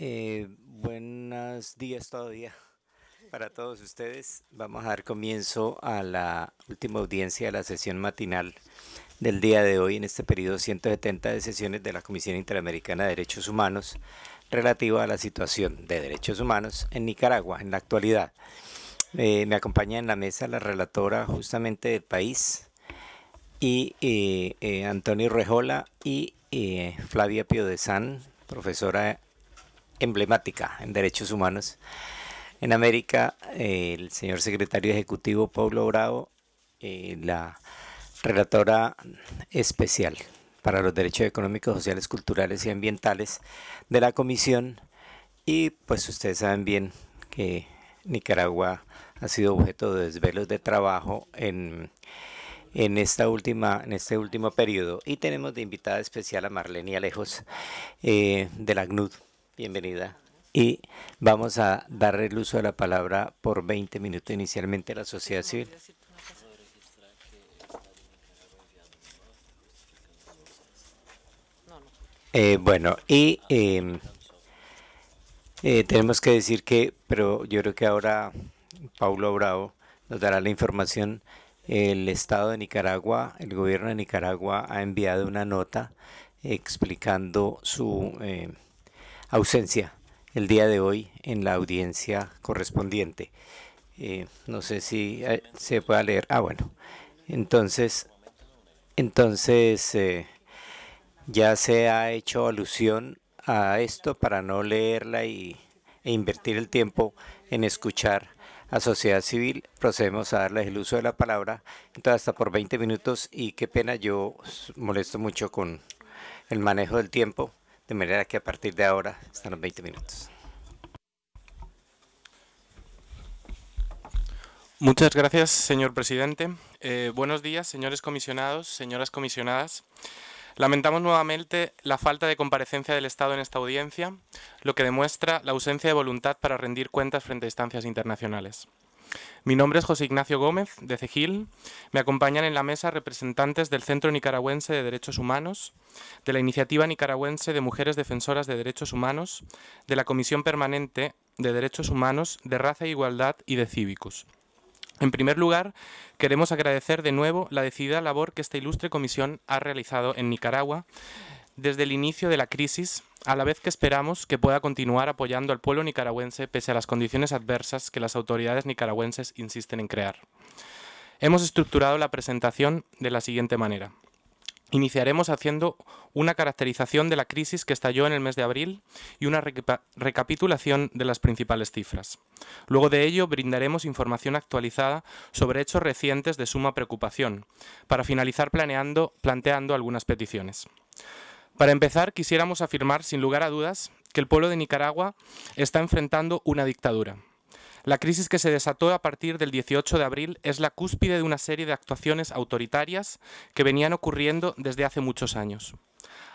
Eh, buenos días todavía para todos ustedes. Vamos a dar comienzo a la última audiencia de la sesión matinal del día de hoy en este periodo 170 de sesiones de la Comisión Interamericana de Derechos Humanos relativa a la situación de derechos humanos en Nicaragua en la actualidad. Eh, me acompaña en la mesa la relatora justamente del país y eh, Antonio Rejola y Flavia Piodesán, profesora emblemática en derechos humanos. En América, el señor secretario ejecutivo Pablo Bravo, eh, la relatora especial para los derechos económicos, sociales, culturales y ambientales de la comisión. Y pues ustedes saben bien que Nicaragua ha sido objeto de desvelos de trabajo en, esta última, en este último periodo. Y tenemos de invitada especial a Marlene Alejos eh, de la CNUD. Bienvenida. Y vamos a darle el uso de la palabra por 20 minutos inicialmente a la sociedad civil. Eh, bueno, y em, eh, tenemos que decir que, pero yo creo que ahora Paulo Bravo nos dará la información. El Estado de Nicaragua, el gobierno de Nicaragua ha enviado una nota explicando su em, ausencia el día de hoy en la audiencia correspondiente. Eh, no sé si eh, se pueda leer. Ah, bueno. Entonces, entonces eh, ya se ha hecho alusión a esto para no leerla y, e invertir el tiempo en escuchar a sociedad civil. Procedemos a darles el uso de la palabra, entonces hasta por 20 minutos y qué pena, yo molesto mucho con el manejo del tiempo. De manera que a partir de ahora están los 20 minutos. Muchas gracias, señor presidente. Eh, buenos días, señores comisionados, señoras comisionadas. Lamentamos nuevamente la falta de comparecencia del Estado en esta audiencia, lo que demuestra la ausencia de voluntad para rendir cuentas frente a instancias internacionales. Mi nombre es José Ignacio Gómez, de CEGIL. Me acompañan en la mesa representantes del Centro Nicaragüense de Derechos Humanos, de la Iniciativa Nicaragüense de Mujeres Defensoras de Derechos Humanos, de la Comisión Permanente de Derechos Humanos, de Raza e Igualdad y de Cívicos. En primer lugar, queremos agradecer de nuevo la decidida labor que esta ilustre comisión ha realizado en Nicaragua desde el inicio de la crisis, a la vez que esperamos que pueda continuar apoyando al pueblo nicaragüense pese a las condiciones adversas que las autoridades nicaragüenses insisten en crear. Hemos estructurado la presentación de la siguiente manera. Iniciaremos haciendo una caracterización de la crisis que estalló en el mes de abril y una recapitulación de las principales cifras. Luego de ello brindaremos información actualizada sobre hechos recientes de suma preocupación, para finalizar planeando, planteando algunas peticiones. Para empezar, quisiéramos afirmar, sin lugar a dudas, que el pueblo de Nicaragua está enfrentando una dictadura. La crisis que se desató a partir del 18 de abril es la cúspide de una serie de actuaciones autoritarias que venían ocurriendo desde hace muchos años.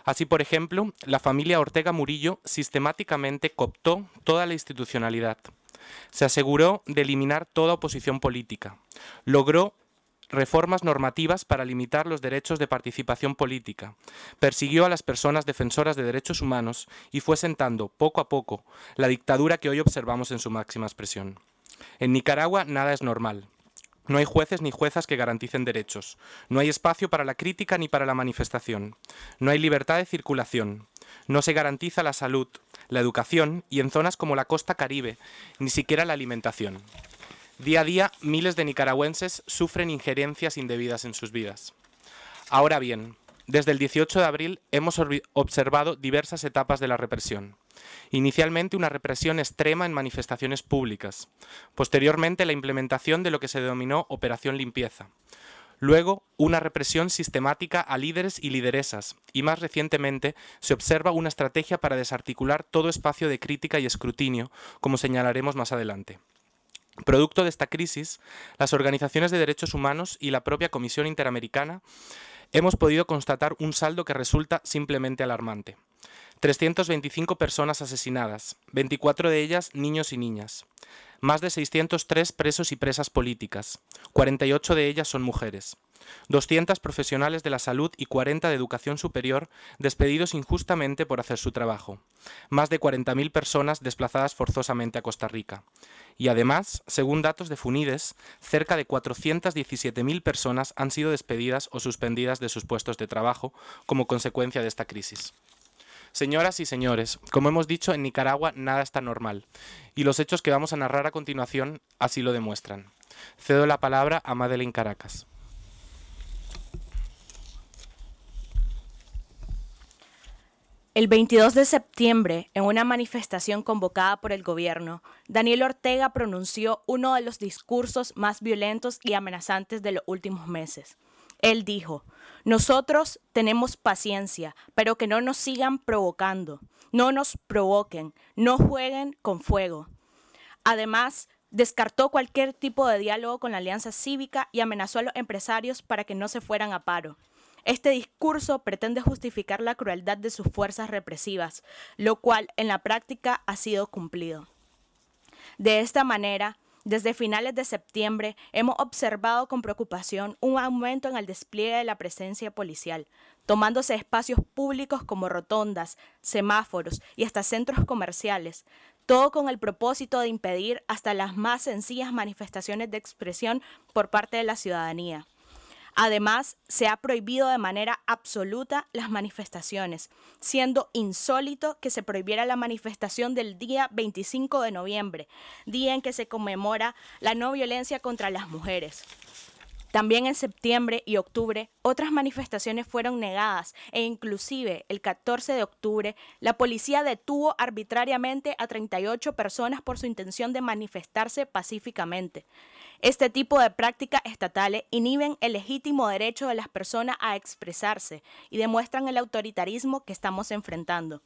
Así, por ejemplo, la familia Ortega Murillo sistemáticamente cooptó toda la institucionalidad. Se aseguró de eliminar toda oposición política. Logró reformas normativas para limitar los derechos de participación política, persiguió a las personas defensoras de derechos humanos y fue sentando, poco a poco, la dictadura que hoy observamos en su máxima expresión. En Nicaragua nada es normal. No hay jueces ni juezas que garanticen derechos. No hay espacio para la crítica ni para la manifestación. No hay libertad de circulación. No se garantiza la salud, la educación y en zonas como la costa caribe, ni siquiera la alimentación. Día a día, miles de nicaragüenses sufren injerencias indebidas en sus vidas. Ahora bien, desde el 18 de abril hemos observado diversas etapas de la represión. Inicialmente una represión extrema en manifestaciones públicas, posteriormente la implementación de lo que se denominó Operación Limpieza, luego una represión sistemática a líderes y lideresas, y más recientemente se observa una estrategia para desarticular todo espacio de crítica y escrutinio, como señalaremos más adelante. Producto de esta crisis, las organizaciones de derechos humanos y la propia Comisión Interamericana hemos podido constatar un saldo que resulta simplemente alarmante. 325 personas asesinadas, 24 de ellas niños y niñas, más de 603 presos y presas políticas, 48 de ellas son mujeres, 200 profesionales de la salud y 40 de educación superior despedidos injustamente por hacer su trabajo, más de 40.000 personas desplazadas forzosamente a Costa Rica. Y además, según datos de Funides, cerca de 417.000 personas han sido despedidas o suspendidas de sus puestos de trabajo como consecuencia de esta crisis. Señoras y señores, como hemos dicho, en Nicaragua nada está normal, y los hechos que vamos a narrar a continuación así lo demuestran. Cedo la palabra a Madeleine Caracas. El 22 de septiembre, en una manifestación convocada por el gobierno, Daniel Ortega pronunció uno de los discursos más violentos y amenazantes de los últimos meses. Él dijo, nosotros tenemos paciencia, pero que no nos sigan provocando, no nos provoquen, no jueguen con fuego. Además, descartó cualquier tipo de diálogo con la Alianza Cívica y amenazó a los empresarios para que no se fueran a paro. Este discurso pretende justificar la crueldad de sus fuerzas represivas, lo cual en la práctica ha sido cumplido. De esta manera, desde finales de septiembre hemos observado con preocupación un aumento en el despliegue de la presencia policial, tomándose espacios públicos como rotondas, semáforos y hasta centros comerciales, todo con el propósito de impedir hasta las más sencillas manifestaciones de expresión por parte de la ciudadanía. Además, se ha prohibido de manera absoluta las manifestaciones, siendo insólito que se prohibiera la manifestación del día 25 de noviembre, día en que se conmemora la no violencia contra las mujeres. También en septiembre y octubre otras manifestaciones fueron negadas e inclusive el 14 de octubre la policía detuvo arbitrariamente a 38 personas por su intención de manifestarse pacíficamente. Este tipo de prácticas estatales inhiben el legítimo derecho de las personas a expresarse y demuestran el autoritarismo que estamos enfrentando.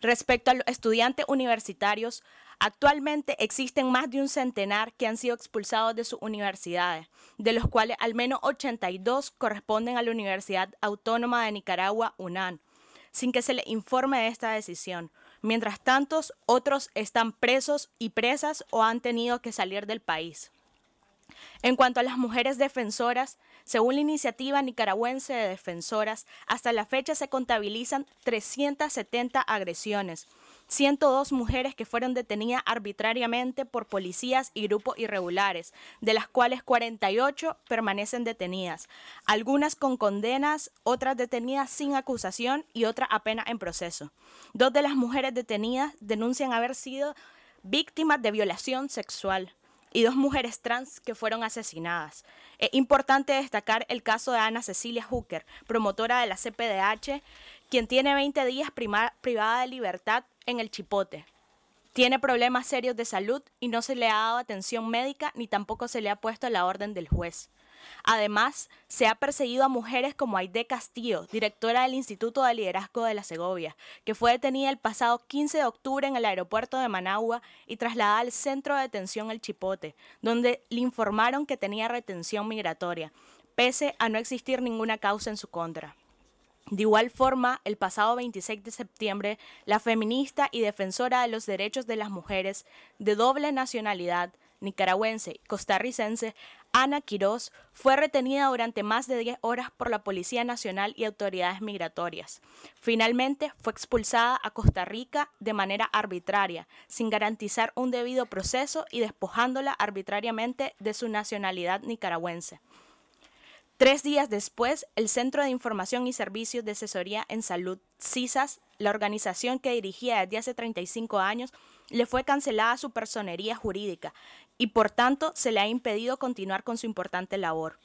Respecto a los estudiantes universitarios, actualmente existen más de un centenar que han sido expulsados de sus universidades, de los cuales al menos 82 corresponden a la Universidad Autónoma de Nicaragua, UNAN, sin que se les informe de esta decisión. Mientras tanto, otros están presos y presas o han tenido que salir del país. En cuanto a las mujeres defensoras, según la iniciativa nicaragüense de defensoras, hasta la fecha se contabilizan 370 agresiones, 102 mujeres que fueron detenidas arbitrariamente por policías y grupos irregulares, de las cuales 48 permanecen detenidas, algunas con condenas, otras detenidas sin acusación y otras apenas en proceso. Dos de las mujeres detenidas denuncian haber sido víctimas de violación sexual y dos mujeres trans que fueron asesinadas. Es importante destacar el caso de Ana Cecilia Hooker, promotora de la CPDH, quien tiene 20 días privada de libertad en el Chipote. Tiene problemas serios de salud y no se le ha dado atención médica ni tampoco se le ha puesto la orden del juez. Además, se ha perseguido a mujeres como Aide Castillo, directora del Instituto de Liderazgo de la Segovia, que fue detenida el pasado 15 de octubre en el aeropuerto de Managua y trasladada al centro de detención El Chipote, donde le informaron que tenía retención migratoria, pese a no existir ninguna causa en su contra. De igual forma, el pasado 26 de septiembre, la feminista y defensora de los derechos de las mujeres de doble nacionalidad, nicaragüense y costarricense, Ana Quiroz fue retenida durante más de 10 horas por la Policía Nacional y autoridades migratorias. Finalmente fue expulsada a Costa Rica de manera arbitraria, sin garantizar un debido proceso y despojándola arbitrariamente de su nacionalidad nicaragüense. Tres días después, el Centro de Información y Servicios de Asesoría en Salud, CISAS, la organización que dirigía desde hace 35 años, le fue cancelada su personería jurídica y por tanto se le ha impedido continuar con su importante labor.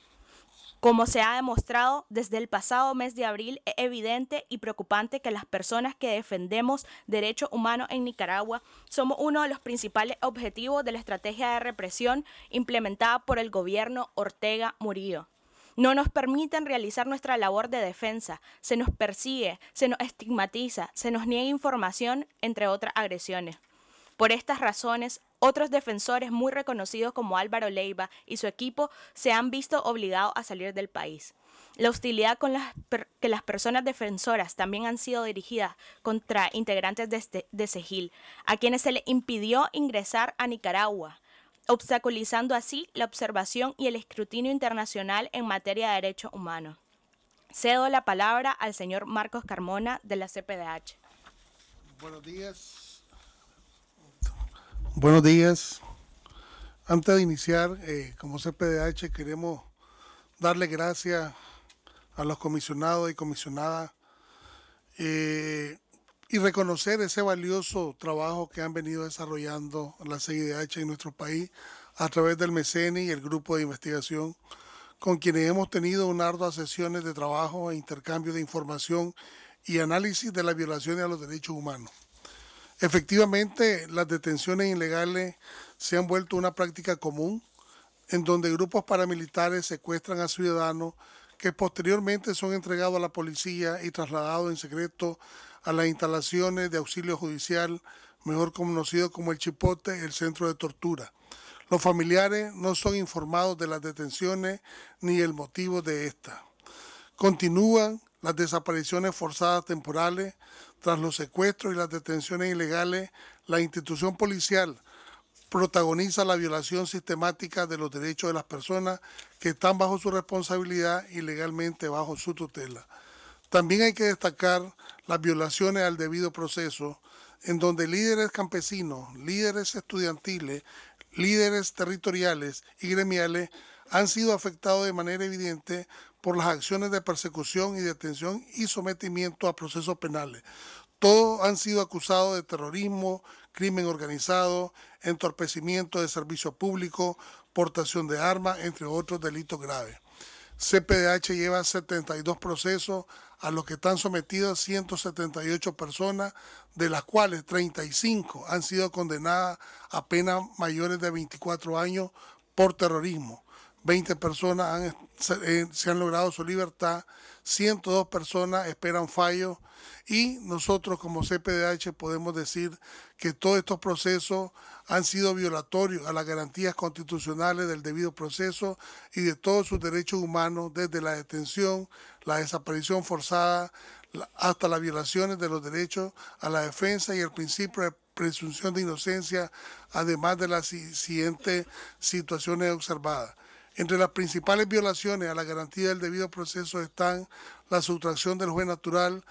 Como se ha demostrado desde el pasado mes de abril, es evidente y preocupante que las personas que defendemos derechos humanos en Nicaragua somos uno de los principales objetivos de la estrategia de represión implementada por el gobierno Ortega Murillo. No nos permiten realizar nuestra labor de defensa, se nos persigue, se nos estigmatiza, se nos niega información, entre otras agresiones. Por estas razones, otros defensores muy reconocidos como Álvaro Leiva y su equipo se han visto obligados a salir del país. La hostilidad con las que las personas defensoras también han sido dirigidas contra integrantes de, este Segil, a quienes se le impidió ingresar a Nicaragua, obstaculizando así la observación y el escrutinio internacional en materia de derechos humanos. Cedo la palabra al señor Marcos Carmona de la CPDH. Buenos días, Buenos días. Antes de iniciar, eh, como CPDH, queremos darle gracias a los comisionados y comisionadas eh, y reconocer ese valioso trabajo que han venido desarrollando la CIDH en nuestro país a través del MECENI y el grupo de investigación, con quienes hemos tenido un arduas sesiones de trabajo e intercambio de información y análisis de las violaciones a los derechos humanos. Efectivamente, las detenciones ilegales se han vuelto una práctica común en donde grupos paramilitares secuestran a ciudadanos que posteriormente son entregados a la policía y trasladados en secreto a las instalaciones de auxilio judicial, mejor conocido como el Chipote, el centro de tortura. Los familiares no son informados de las detenciones ni el motivo de estas. Continúan las desapariciones forzadas temporales, tras los secuestros y las detenciones ilegales, la institución policial protagoniza la violación sistemática de los derechos de las personas que están bajo su responsabilidad y legalmente bajo su tutela. También hay que destacar las violaciones al debido proceso, en donde líderes campesinos, líderes estudiantiles, líderes territoriales y gremiales han sido afectados de manera evidente por las acciones de persecución y detención y sometimiento a procesos penales. Todos han sido acusados de terrorismo, crimen organizado, entorpecimiento de servicio público, portación de armas, entre otros delitos graves. CPDH lleva 72 procesos a los que están sometidas 178 personas, de las cuales 35 han sido condenadas a penas mayores de 24 años por terrorismo. 20 personas eh, se, han logrado su libertad, 102 personas esperan fallo y nosotros como CPDH podemos decir que todos estos procesos han sido violatorios a las garantías constitucionales del debido proceso y de todos sus derechos humanos, desde la detención, la desaparición forzada, hasta las violaciones de los derechos a la defensa y el principio de presunción de inocencia, además de las siguientes situaciones observadas. Entre las principales violaciones a la garantía del debido proceso están la sustracción del juez natural,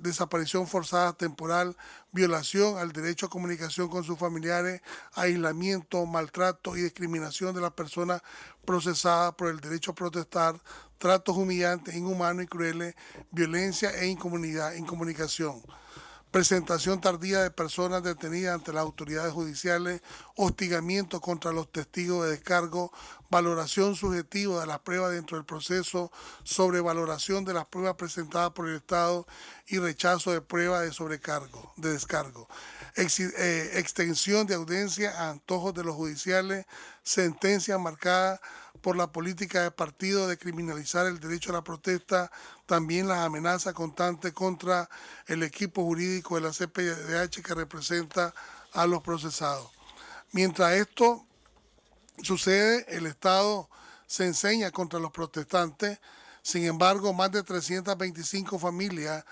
desaparición forzada temporal, violación al derecho a comunicación con sus familiares, aislamiento, maltrato y discriminación de las personas procesadas por el derecho a protestar, tratos humillantes, inhumanos y crueles, violencia e incomunidad, incomunicación presentación tardía de personas detenidas ante las autoridades judiciales, hostigamiento contra los testigos de descargo, valoración subjetiva de las pruebas dentro del proceso, sobrevaloración de las pruebas presentadas por el Estado y rechazo de pruebas de sobrecargo, de descargo, eh, extensión de audiencia a antojos de los judiciales, sentencia marcada por la política de partido de criminalizar el derecho a la protesta, también las amenazas constante contra el equipo jurídico de la CPDH que representa a los procesados. Mientras esto sucede, el Estado se enseña contra los protestantes, sin embargo, más de 325 familias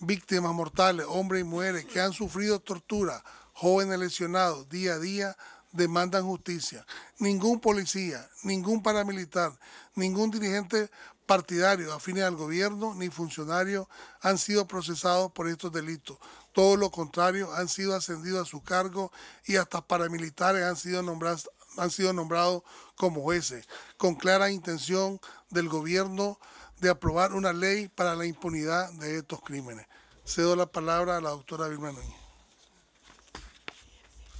víctimas mortales, hombres y mujeres, que han sufrido tortura, jóvenes lesionados día a día, demandan justicia. Ningún policía, ningún paramilitar, ningún dirigente partidario afines al gobierno ni funcionario han sido procesados por estos delitos. Todo lo contrario, han sido ascendidos a su cargo y hasta paramilitares han sido nombrados han sido nombrados como jueces, con clara intención del gobierno de aprobar una ley para la impunidad de estos crímenes. Cedo la palabra a la doctora Vilma Núñez.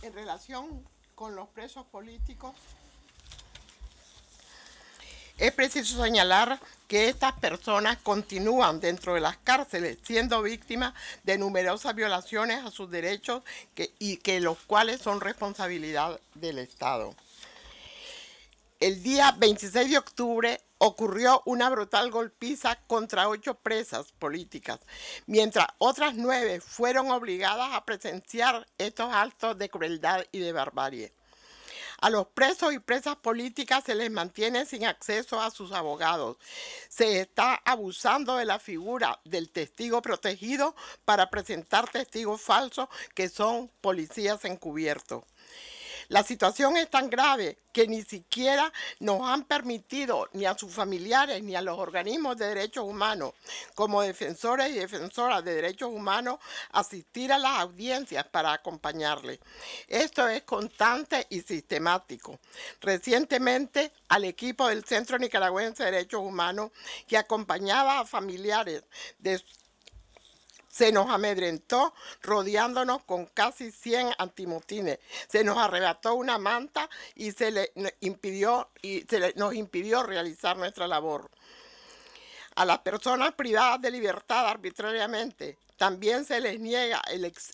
En relación con los presos políticos. Es preciso señalar que estas personas continúan dentro de las cárceles siendo víctimas de numerosas violaciones a sus derechos y que los cuales son responsabilidad del Estado. El día 26 de octubre ocurrió una brutal golpiza contra ocho presas políticas, mientras otras nueve fueron obligadas a presenciar estos actos de crueldad y de barbarie. A los presos y presas políticas se les mantiene sin acceso a sus abogados. Se está abusando de la figura del testigo protegido para presentar testigos falsos que son policías encubiertos. La situación es tan grave que ni siquiera nos han permitido ni a sus familiares ni a los organismos de derechos humanos, como defensores y defensoras de derechos humanos, asistir a las audiencias para acompañarles. Esto es constante y sistemático. Recientemente, al equipo del Centro Nicaragüense de Derechos Humanos, que acompañaba a familiares de se nos amedrentó rodeándonos con casi 100 antimotines, se nos arrebató una manta y se, le impidió, y se nos impidió realizar nuestra labor. A las personas privadas de libertad arbitrariamente también se les niega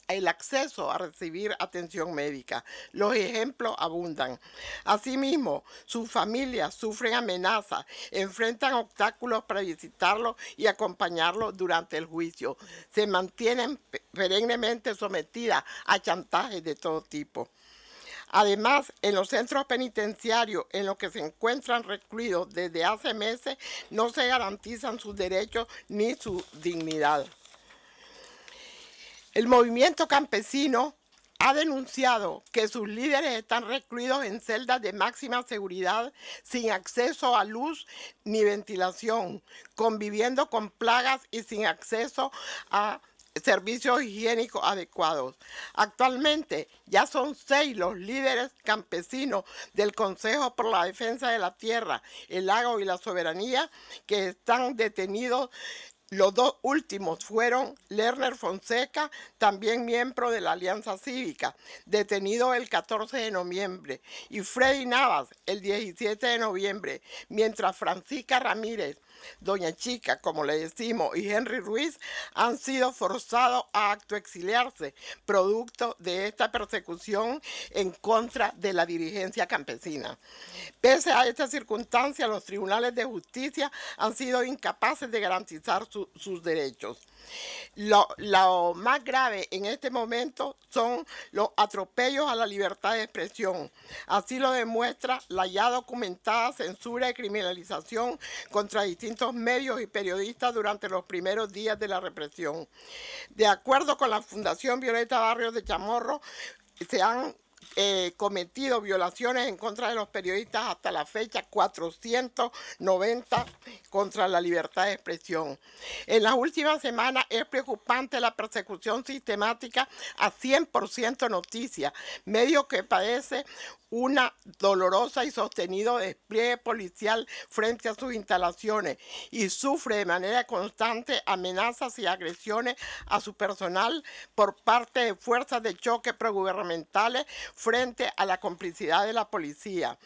el, acceso a recibir atención médica. Los ejemplos abundan. Asimismo, sus familias sufren amenazas, enfrentan obstáculos para visitarlos y acompañarlo durante el juicio. Se mantienen perennemente sometidas a chantajes de todo tipo. Además, en los centros penitenciarios en los que se encuentran recluidos desde hace meses, no se garantizan sus derechos ni su dignidad. El movimiento campesino ha denunciado que sus líderes están recluidos en celdas de máxima seguridad sin acceso a luz ni ventilación, conviviendo con plagas y sin acceso a servicios higiénicos adecuados. Actualmente ya son seis los líderes campesinos del Consejo por la Defensa de la Tierra, el Lago y la Soberanía que están detenidos los dos últimos fueron Lerner Fonseca, también miembro de la Alianza Cívica, detenido el 14 de noviembre, y Freddy Navas el 17 de noviembre, mientras Francisca Ramírez, Doña Chica, como le decimos, y Henry Ruiz han sido forzados a acto exiliarse producto de esta persecución en contra de la dirigencia campesina. Pese a esta circunstancia, los tribunales de justicia han sido incapaces de garantizar sus derechos. Lo, lo, más grave en este momento son los atropellos a la libertad de expresión. Así lo demuestra la ya documentada censura y criminalización contra distintos medios y periodistas durante los primeros días de la represión. De acuerdo con la Fundación Violeta Barrios de Chamorro, se han eh, cometido violaciones en contra de los periodistas hasta la fecha, 490 contra la libertad de expresión. En las últimas semanas es preocupante la persecución sistemática a 100% noticia, medio que padece una dolorosa y sostenido despliegue policial frente a sus instalaciones y sufre de manera constante amenazas y agresiones a su personal por parte de fuerzas de choque progubernamentales, frente a la complicidad de la policía.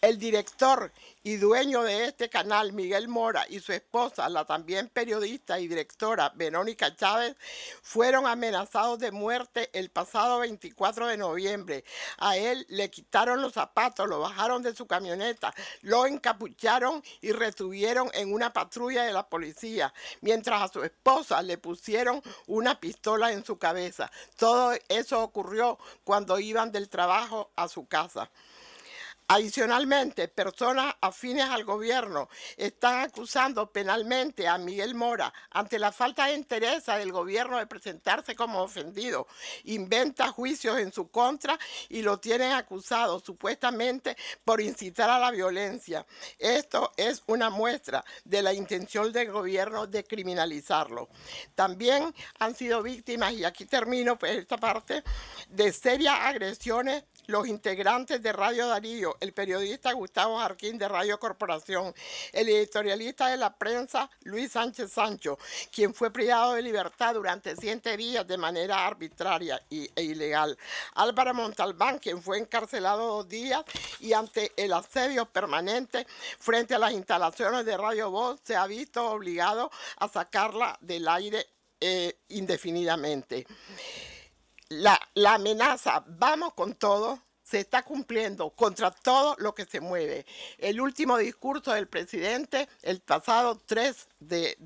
El director y dueño de este canal, Miguel Mora, y su esposa, la también periodista y directora Verónica Chávez, fueron amenazados de muerte el pasado 24 de noviembre. A él le quitaron los zapatos, lo bajaron de su camioneta, lo encapucharon y retuvieron en una patrulla de la policía, mientras a su esposa le pusieron una pistola en su cabeza. Todo eso ocurrió cuando iban del trabajo a su casa. Adicionalmente, personas afines al gobierno están acusando penalmente a Miguel Mora ante la falta de interés del gobierno de presentarse como ofendido. Inventa juicios en su contra y lo tienen acusado supuestamente por incitar a la violencia. Esto es una muestra de la intención del gobierno de criminalizarlo. También han sido víctimas, y aquí termino pues, esta parte, de serias agresiones los integrantes de Radio Darío el periodista Gustavo Jarquín de Radio Corporación, el editorialista de la prensa Luis Sánchez Sancho, quien fue privado de libertad durante siete días de manera arbitraria e ilegal, Álvaro Montalbán, quien fue encarcelado dos días y ante el asedio permanente frente a las instalaciones de Radio Voz se ha visto obligado a sacarla del aire eh, indefinidamente. la amenaza, vamos con todo, se está cumpliendo contra todo lo que se mueve. El último discurso del presidente el pasado 3 de,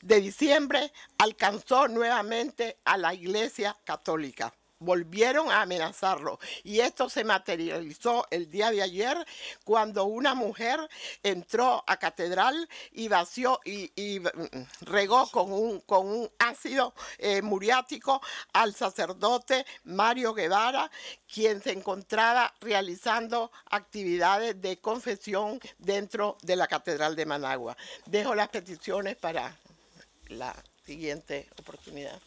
de diciembre alcanzó nuevamente a la Iglesia Católica volvieron a amenazarlo. Y esto se materializó el día de ayer cuando una mujer entró a catedral y vació y, mm, mm, regó con un, ácido eh, muriático al sacerdote Mario Guevara, quien se encontraba realizando actividades de confesión dentro de la catedral de Managua. Dejo las peticiones para la siguiente oportunidad.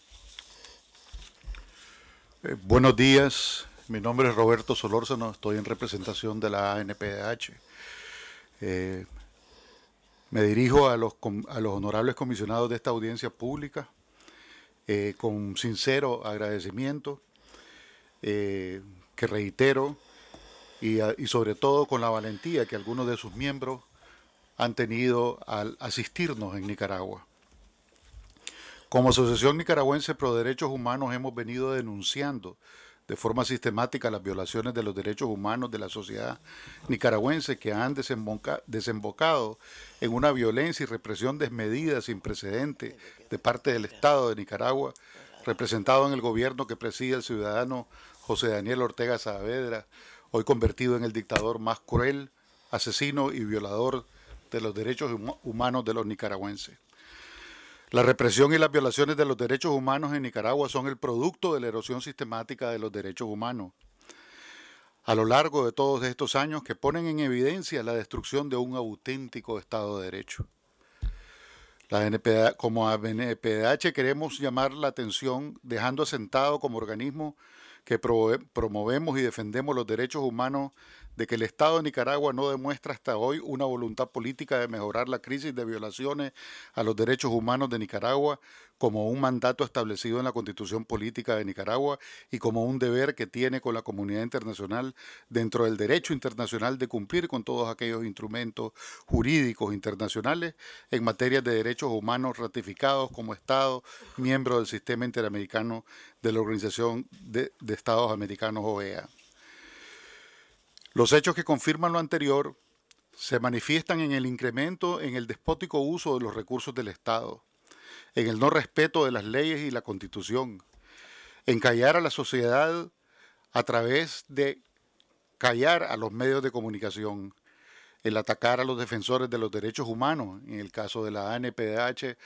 Eh, buenos días, mi nombre es Roberto Solórzano, estoy en representación de la ANPDH. Eh, me dirijo a los, a los honorables comisionados de esta audiencia pública eh, con sincero agradecimiento que reitero y, sobre todo con la valentía que algunos de sus miembros han tenido al asistirnos en Nicaragua. Como Asociación Nicaragüense Pro Derechos Humanos hemos venido denunciando de forma sistemática las violaciones de los derechos humanos de la sociedad nicaragüense que han desembocado en una violencia y represión desmedida sin precedentes de parte del Estado de Nicaragua, representado en el gobierno que preside el ciudadano José Daniel Ortega Saavedra, hoy convertido en el dictador más cruel, asesino y violador de los derechos humanos de los nicaragüenses. La represión y las violaciones de los derechos humanos en Nicaragua son el producto de la erosión sistemática de los derechos humanos. A lo largo de todos estos años que ponen en evidencia la destrucción de un auténtico Estado de Derecho. La como queremos llamar la atención dejando asentado como organismo que promovemos y defendemos los derechos humanos de que el Estado de Nicaragua no demuestra hasta hoy una voluntad política de mejorar la crisis de violaciones a los derechos humanos de Nicaragua como un mandato establecido en la constitución política de Nicaragua y como un deber que tiene con la comunidad internacional dentro del derecho internacional de cumplir con todos aquellos instrumentos jurídicos internacionales en materia de derechos humanos ratificados como Estado, miembro del sistema interamericano de la Organización de, Estados Americanos OEA. Los hechos que confirman lo anterior se manifiestan en el incremento en el despótico uso de los recursos del Estado, en el no respeto de las leyes y la Constitución, en callar a la sociedad a través de callar a los medios de comunicación, en atacar a los defensores de los derechos humanos, en el caso de la ANPDH,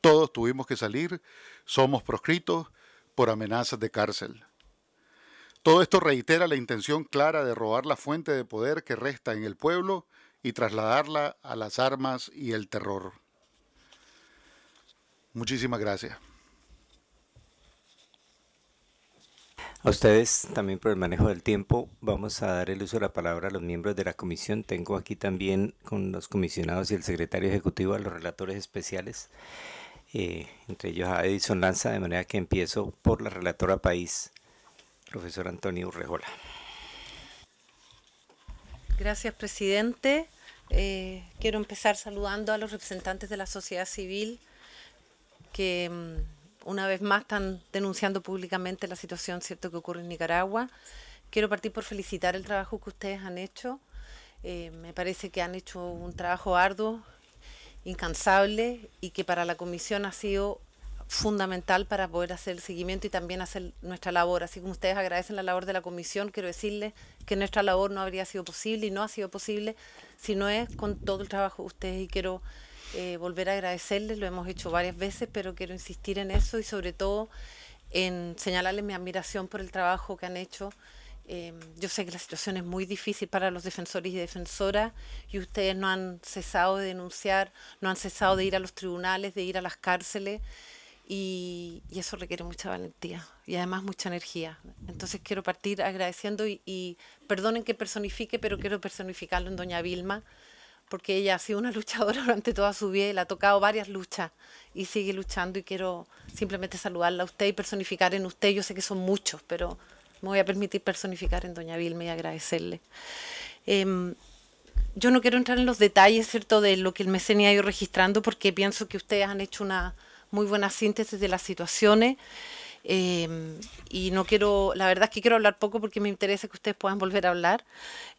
todos tuvimos que salir, somos proscritos por amenazas de cárcel. Todo esto reitera la intención clara de robar la fuente de poder que resta en el pueblo y trasladarla a las armas y el terror. Muchísimas gracias. A ustedes también por el manejo del tiempo. Vamos a dar el uso de la palabra a los miembros de la comisión. Tengo aquí también con los comisionados y el secretario ejecutivo a los relatores especiales, eh, entre ellos a Edison Lanza, de manera que empiezo por la relatora país, Profesor Antonio Urrejola. Gracias, presidente. Eh, quiero empezar saludando a los representantes de la sociedad civil que mm, una vez más están denunciando públicamente la situación cierto que ocurre en Nicaragua. Quiero partir por felicitar el trabajo que ustedes han hecho. Eh, me parece que han hecho un trabajo arduo, incansable y que para la comisión ha sido fundamental para poder hacer el seguimiento y también hacer nuestra labor. Así como ustedes agradecen la labor de la comisión, quiero decirles que nuestra labor no habría sido posible y no ha sido posible si no es con todo el trabajo de ustedes y quiero eh, volver a agradecerles, lo hemos hecho varias veces, pero quiero insistir en eso y sobre todo en señalarles mi admiración por el trabajo que han hecho. Em, yo sé que la situación es muy difícil para los defensores y defensoras y ustedes no han cesado de denunciar, no han cesado de ir a los tribunales, de ir a las cárceles y, eso requiere mucha valentía y además mucha energía. Entonces quiero partir agradeciendo y, perdonen que personifique, pero quiero personificarlo en doña Vilma porque ella ha sido una luchadora durante toda su vida, y le ha tocado varias luchas y sigue luchando y quiero simplemente saludarla a usted y personificar en usted. Yo sé que son muchos, pero me voy a permitir personificar en Doña Vilma y agradecerle. Em, yo no quiero entrar en los detalles, ¿cierto?, de lo que el mecenio ha ido registrando porque pienso que ustedes han hecho una muy buena síntesis de las situaciones. Em, y no quiero, la verdad es que quiero hablar poco porque me interesa que ustedes puedan volver a hablar.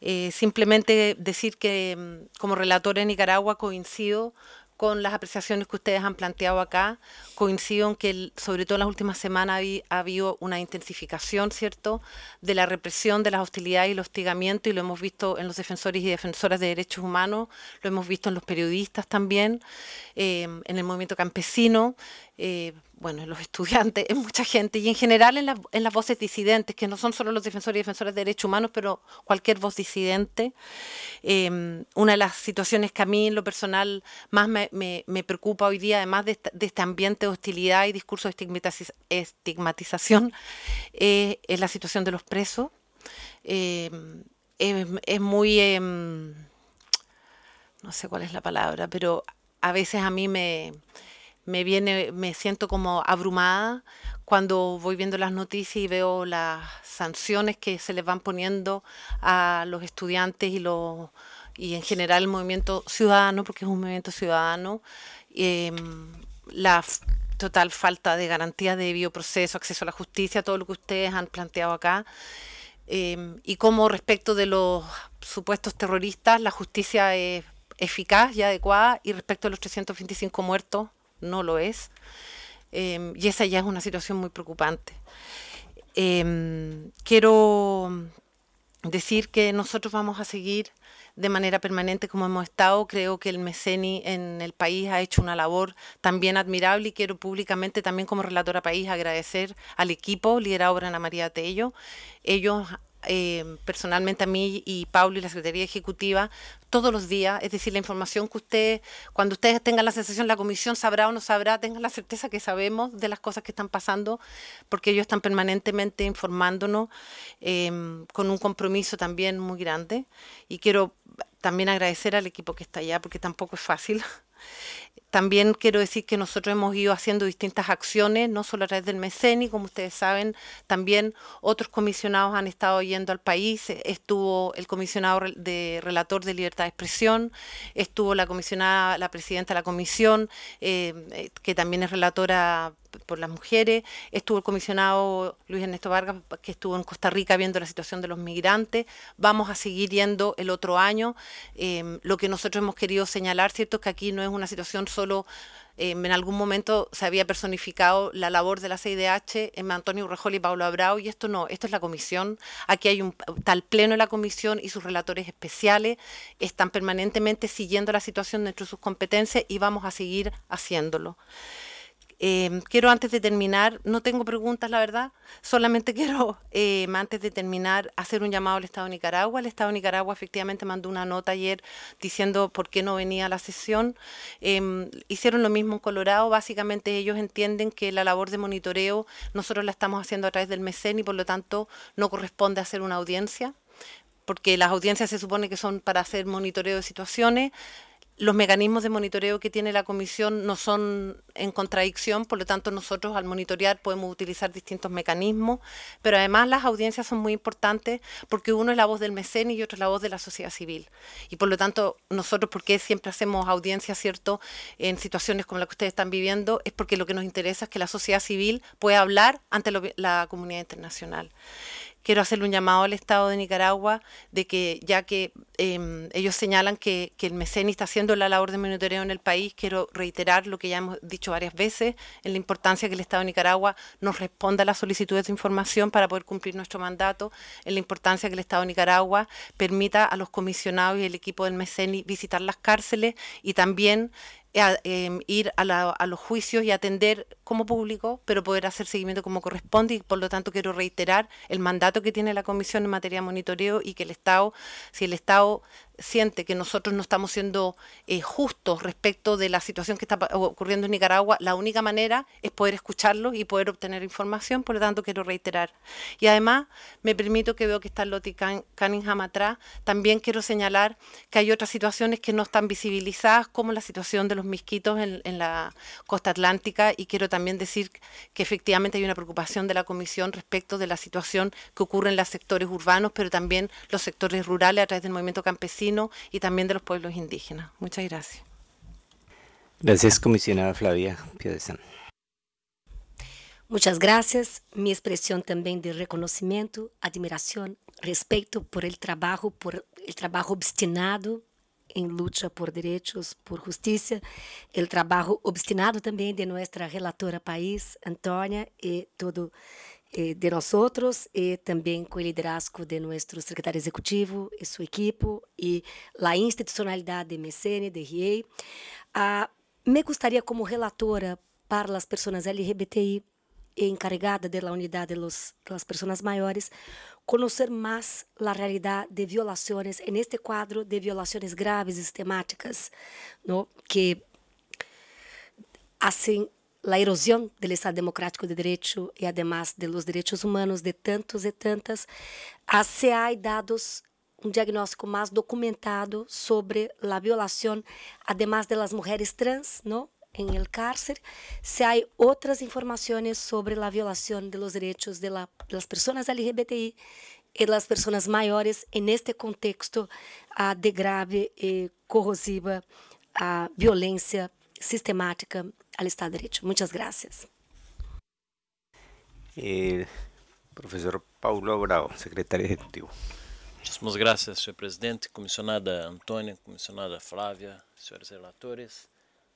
Eh, simplemente decir que em, como relator en Nicaragua coincido con las apreciaciones que ustedes han planteado acá. Coincido en que, sobre todo en las últimas semanas, ha habido una intensificación, ¿cierto?, de la represión, de las hostilidades y el hostigamiento, y lo hemos visto en los defensores y defensoras de derechos humanos, lo hemos visto en los periodistas también, eh, en el movimiento campesino, eh, bueno, en los estudiantes, en mucha gente y en general en, las voces disidentes, que no son solo los defensores y defensoras de derechos humanos, pero cualquier voz disidente. Em, una de las situaciones que a mí en lo personal más me, preocupa hoy día, además de, este ambiente de hostilidad y discurso de estigmatización, eh, es la situación de los presos. Em, es, muy, em, no sé cuál es la palabra, pero a veces a mí me me viene, me siento como abrumada cuando voy viendo las noticias y veo las sanciones que se les van poniendo a los estudiantes y los y en general el movimiento ciudadano, porque es un movimiento ciudadano, em, la total falta de garantía de bioproceso, acceso a la justicia, todo lo que ustedes han planteado acá. Em, y cómo respecto de los supuestos terroristas, la justicia es eficaz y adecuada, y respecto a los 325 muertos, no lo es. Em, y esa ya es una situación muy preocupante. Em, quiero decir que nosotros vamos a seguir de manera permanente como hemos estado. Creo que el Meceni en el país ha hecho una labor también admirable y quiero públicamente también como relatora país agradecer al equipo liderado por Ana María Tello. Ellos eh, personalmente a mí y Pablo y la Secretaría Ejecutiva todos los días, es decir, la información que ustedes cuando ustedes tengan la sensación, la comisión sabrá o no sabrá, tengan la certeza que sabemos de las cosas que están pasando, porque ellos están permanentemente informándonos em, con un compromiso también muy grande. Y quiero también agradecer al equipo que está allá, porque tampoco es fácil también quiero decir que nosotros hemos ido haciendo distintas acciones, no solo a través del MECENI, como ustedes saben, también otros comisionados han estado yendo al país, estuvo el comisionado de relator de libertad de expresión, estuvo la comisionada, la presidenta de la comisión, eh, eh, que también es relatora por las mujeres, estuvo el comisionado Luis Ernesto Vargas, que estuvo en Costa Rica viendo la situación de los migrantes, vamos a seguir yendo el otro año. Em, lo que nosotros hemos querido señalar, ¿cierto?, es que aquí no es una situación solo em, en algún momento se había personificado la labor de la CIDH en em, Antonio Urrejol y Pablo Abrao, y esto no, esto es la comisión. Aquí hay un tal pleno de la comisión y sus relatores especiales están permanentemente siguiendo la situación dentro de sus competencias y vamos a seguir haciéndolo. Em, quiero antes de terminar, no tengo preguntas, la verdad, solamente quiero, em, antes de terminar, hacer un llamado al Estado de Nicaragua. El Estado de Nicaragua efectivamente mandó una nota ayer diciendo por qué no venía a la sesión. Em, hicieron lo mismo en Colorado, básicamente ellos entienden que la labor de monitoreo nosotros la estamos haciendo a través del MECEN y por lo tanto no corresponde hacer una audiencia porque las audiencias se supone que son para hacer monitoreo de situaciones los mecanismos de monitoreo que tiene la Comisión no son en contradicción, por lo tanto nosotros al monitorear podemos utilizar distintos mecanismos, pero además las audiencias son muy importantes porque uno es la voz del mecenas y otro es la voz de la sociedad civil. Y por lo tanto nosotros, porque siempre hacemos audiencias, ¿cierto?, en situaciones como la que ustedes están viviendo, es porque lo que nos interesa es que la sociedad civil pueda hablar ante la comunidad internacional quiero hacerle un llamado al Estado de Nicaragua de que ya que em, ellos señalan que, el MECENI está haciendo la labor de monitoreo en el país, quiero reiterar lo que ya hemos dicho varias veces, en la importancia que el Estado de Nicaragua nos responda a las solicitudes de información para poder cumplir nuestro mandato, en la importancia que el Estado de Nicaragua permita a los comisionados y el equipo del MECENI visitar las cárceles y también eh, em, ir a, a, los juicios y atender como público, pero poder hacer seguimiento como corresponde y por lo tanto quiero reiterar el mandato que tiene la Comisión en materia de monitoreo y que el Estado, si el Estado siente que nosotros no estamos siendo eh, justos respecto de la situación que está ocurriendo en Nicaragua, la única manera es poder escucharlo y poder obtener información, por lo tanto quiero reiterar. Y además me permito que veo que está Loti Cunningham atrás, también quiero señalar que hay otras situaciones que no están visibilizadas, como la situación de los misquitos en la costa atlántica, y quiero también decir que efectivamente hay una preocupación de la Comisión respecto de la situación que ocurre en los sectores urbanos, pero también los sectores rurales a través del movimiento campesino y también de los pueblos indígenas. Muchas gracias. Gracias, comisionada Flavia Piedesan. Muchas gracias. Mi expresión también de reconocimiento, admiración, respeto por el trabajo, por el trabajo obstinado en lucha por derechos, por justicia, el trabajo obstinado también de nuestra relatora país, Antonia, y todo Eh, de nós outros e também com o liderazgo de nosso secretário executivo e sua equipe e a institucionalidade de MCN, de RIEI. Ah, me gostaria, como relatora para as pessoas LGBTI e encarregada da unidade das pessoas maiores, conhecer mais a realidade de violações, neste quadro de violações graves e sistemáticas, no? que assim la erosión del Estado Democrático de Derecho y además de los derechos humanos de tantos y tantas, se hay dados un diagnóstico más documentado sobre la violación, además de las mujeres trans, ¿no? En el cárcel, se hay otras informaciones sobre la violación de los derechos de, la, de las personas LGBTI e das pessoas maiores neste contexto uh, de grave e eh, corrosiva uh, ah, violência sistemática al Estado de Derecho. Muchas gracias. El profesor Paulo Bravo, secretario ejecutivo. Muchísimas gracias, señor presidente, comisionada Antônia, comisionada Flávia, señores relatores,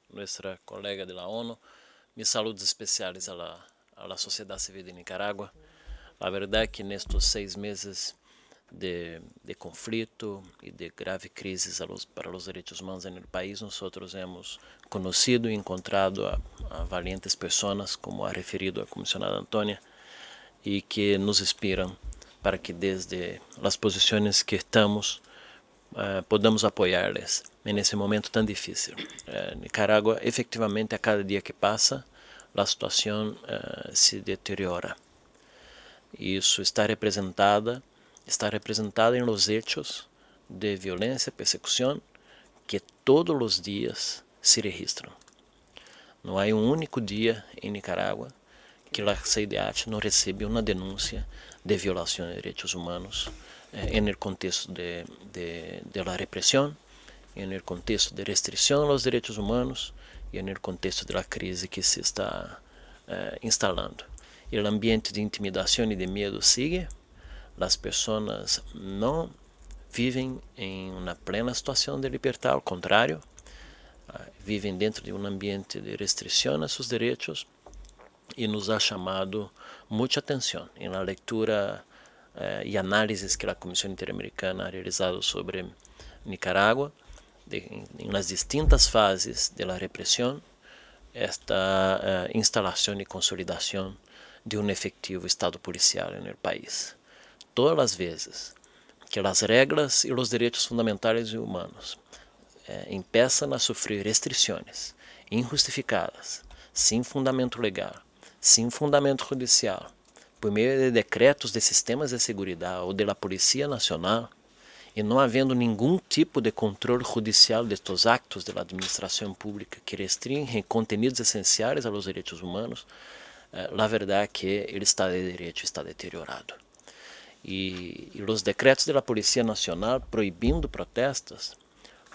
nuestra colega de la ONU. Mis saludos especiales a la, a la sociedad civil de Nicaragua. La verdad es que en estos seis meses de, de conflito e de grave crises para os direitos humanos no país, nós hemos conhecido e encontrado a, a valentes pessoas, como ha referido a comissionada Antônia, e que nos inspiram para que desde as posições que estamos uh, podamos apoiá-las nesse momento tão difícil. Uh, eh, Nicarágua, efetivamente, a cada dia que passa, a situação uh, eh, se deteriora. Isso está representada está representada em los hechos de violência e persecução que todos os dias se registram. Não há um único dia em Nicarágua que a CIDH não receba uma denúncia de violação de direitos humanos eh, el contexto de, de, de la represión, en el contexto de restrição aos direitos humanos e no contexto da crise que se está eh, instalando. O ambiente de intimidação e de medo sigue as pessoas não vivem em uma plena situação de liberdade, ao contrário, ah, vivem dentro de um ambiente de restrição a seus direitos e nos ha chamado muita atenção em la leitura eh, y que a Comissão Interamericana ha realizado sobre Nicaragua, em las distintas fases da la represión, esta eh, instalación e consolidación de un efectivo Estado policial en el país todas as vezes que as regras e os direitos fundamentais humanos eh, impeçam a sofrer restrições injustificadas, sem fundamento legal, sem fundamento judicial, por meio de decretos de sistemas de segurança ou da Polícia Nacional, e não havendo nenhum tipo de controle judicial destes actos da administração pública que restringem conteúdos essenciais aos direitos humanos, eh, a verdade é que o estado de direito está deteriorado e os decretos da polícia Nacional proibindo protestos,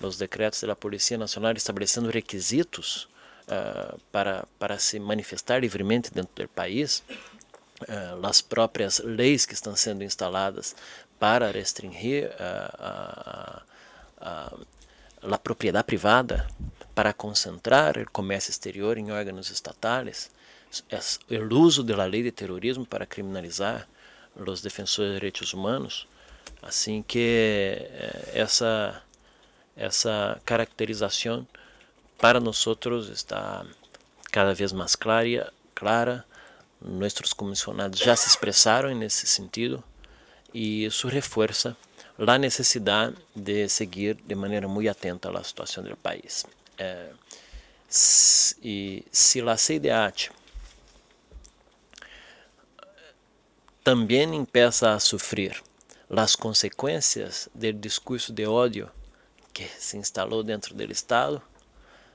os decretos da polícia Nacional estabelecendo requisitos uh, para, para se manifestar livremente dentro do país, uh, eh, as próprias leis que estão sendo instaladas para restringir eh, a, a, a, a propriedade privada, para concentrar o comércio exterior em órgãos estatais, o uso da lei de terrorismo para criminalizar los defensores de direitos humanos, assim que eh, essa essa caracterização para nós está cada vez mais clara, clara. Nossos comissionados já se expressaram nesse sentido e isso reforça a necessidade de seguir de maneira muito atenta a situação do país. Eh, e se a CIDH também empieza a sufrir as consequências do discurso de ódio que se instalou dentro do Estado.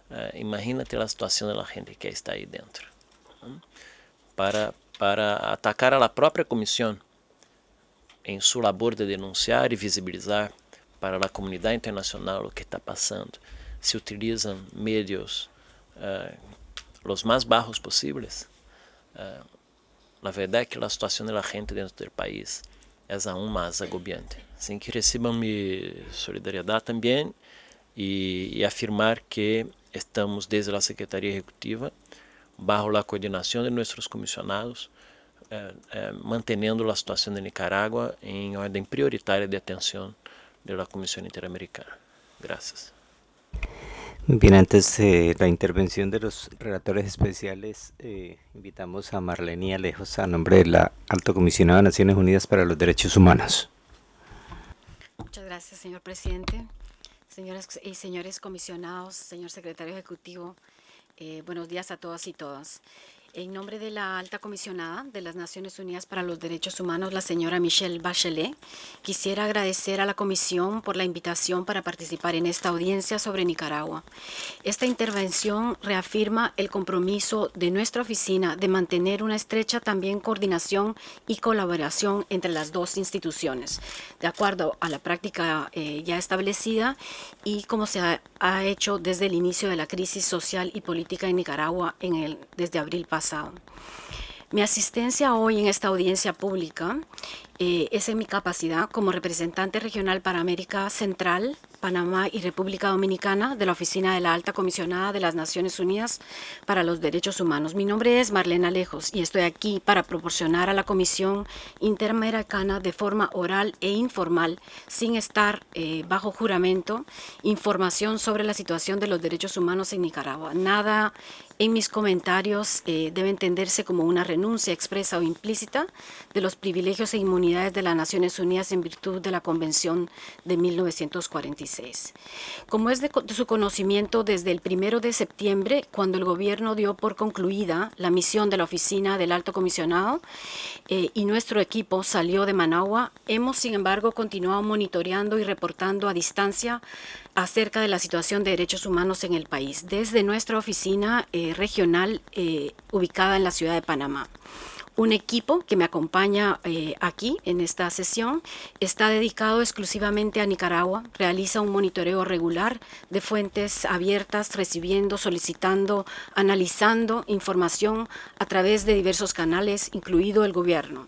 Uh, imagínate a situação da gente que está aí dentro. para, para atacar a própria comissão em seu labor de denunciar e visibilizar para a comunidade internacional o que está passando, se utilizam meios uh, eh, os mais barros possíveis. Uh, eh, La verdade, é que a situação de la gente dentro do país é aún mais agobiante. Assim que recebam minha solidariedade também e afirmar que estamos desde a secretaria Ejecutiva, bajo a coordenação de nossos comissionados, eh, eh, situação de Nicarágua em ordem prioritária de atenção de comissão Interamericana. Gracias. Bien, antes de la intervención de los relatores especiales, eh, invitamos a Marlene Alejos a nombre de la Alto Comisionado de Naciones Unidas para los Derechos Humanos. Muchas gracias, señor presidente, señoras y señores comisionados, señor secretario ejecutivo. Eh, buenos días a todas y todas. En nombre de la alta comisionada de las Naciones Unidas para los Derechos Humanos, la señora Michelle Bachelet, quisiera agradecer a la comisión por la invitación para participar en esta audiencia sobre Nicaragua. Esta intervención reafirma el compromiso de nuestra oficina de mantener una estrecha también coordinación y colaboración entre las dos instituciones, de acuerdo a la práctica eh, ya establecida y como se ha, hecho desde el inicio de la crisis social y política en Nicaragua en el, desde abril pasado. Mi asistencia hoy en esta audiencia pública eh, es en mi capacidad como representante regional para América Central, Panamá y República Dominicana de la Oficina de la Alta Comisionada de las Naciones Unidas para los Derechos Humanos. Mi nombre es Marlena Lejos y estoy aquí para proporcionar a la Comisión Interamericana de forma oral e informal, sin estar eh, bajo juramento, información sobre la situación de los derechos humanos en Nicaragua. Nada en mis comentarios eh, debe entenderse como una renuncia expresa o implícita de los privilegios e inmunidades de las Naciones Unidas en virtud de la Convención de 1946. Como es de, su conocimiento, desde el primero de septiembre, cuando el gobierno dio por concluida la misión de la Oficina del Alto Comisionado eh, y nuestro equipo salió de Managua, hemos sin embargo continuado monitoreando y reportando a distancia acerca de la situación de derechos humanos en el país desde nuestra oficina eh, regional eh, ubicada en la ciudad de Panamá. Un equipo que me acompaña eh, aquí en esta sesión está dedicado exclusivamente a Nicaragua, realiza un monitoreo regular de fuentes abiertas, recibiendo, solicitando, analizando información a través de diversos canales, incluido el gobierno.